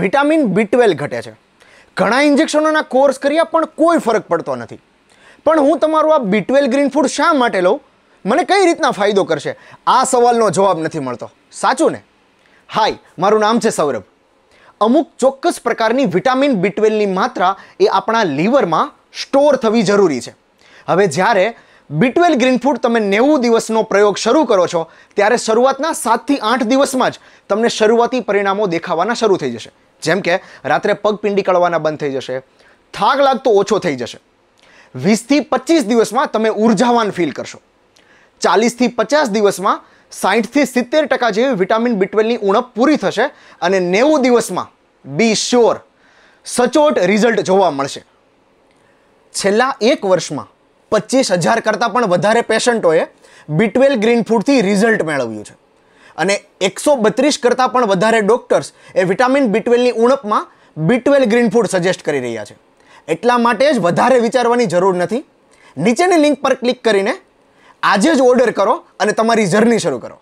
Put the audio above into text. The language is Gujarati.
વિટામિન બી ટ્વેલ્વ ઘટે છે ઘણા ઇન્જેક્શનોના કોર્સ કર્યા પણ કોઈ ફરક પડતો નથી પણ હું તમારું આ બી ટ્વેલ્વ ગ્રીન ફૂડ શા માટે લઉં મને કઈ રીતના ફાયદો કરશે આ સવાલનો જવાબ નથી મળતો સાચું ને હાય મારું નામ છે સૌરભ અમુક ચોક્કસ પ્રકારની વિટામિન બી ટ્વેલ્વની માત્રા એ આપણા લીવરમાં સ્ટોર થવી જરૂરી છે હવે જ્યારે ગ્રીન ફૂડ તમે નેવું દિવસનો પ્રયોગ શરૂ કરો છો ત્યારે શરૂઆતના સાતથી આઠ દિવસમાં જ તમને શરૂઆતી પરિણામો દેખાવાના શરૂ થઈ જશે જેમ કે રાત્રે પગ પિંડી કળવાના બંધ થઈ જશે થાક લાગતો ઓછો થઈ જશે વીસથી પચીસ દિવસમાં તમે ઉર્જાવાન ફીલ કરશો ચાલીસથી પચાસ દિવસમાં સાઠથી સિત્તેર ટકા જેવી વિટામિન બીટવેલની ઉણપ પૂરી થશે અને નેવું દિવસમાં બી શ્યોર સચોટ રિઝલ્ટ જોવા મળશે છેલ્લા એક વર્ષમાં પચીસ હજાર કરતાં પણ વધારે પેશન્ટોએ બીટવેલ ગ્રીન ફૂડથી રિઝલ્ટ મેળવ્યું છે અને એકસો બત્રીસ કરતાં પણ વધારે ડૉક્ટર્સ એ વિટામિન બીટવેલની ઉણપમાં બીટવેલ ગ્રીન ફૂડ સજેસ્ટ કરી રહ્યા છે એટલા માટે જ વધારે વિચારવાની જરૂર નથી નીચેની લિંક પર ક્લિક કરીને આજે જ ઓર્ડર કરો અને તમારી જર્ની શરૂ કરો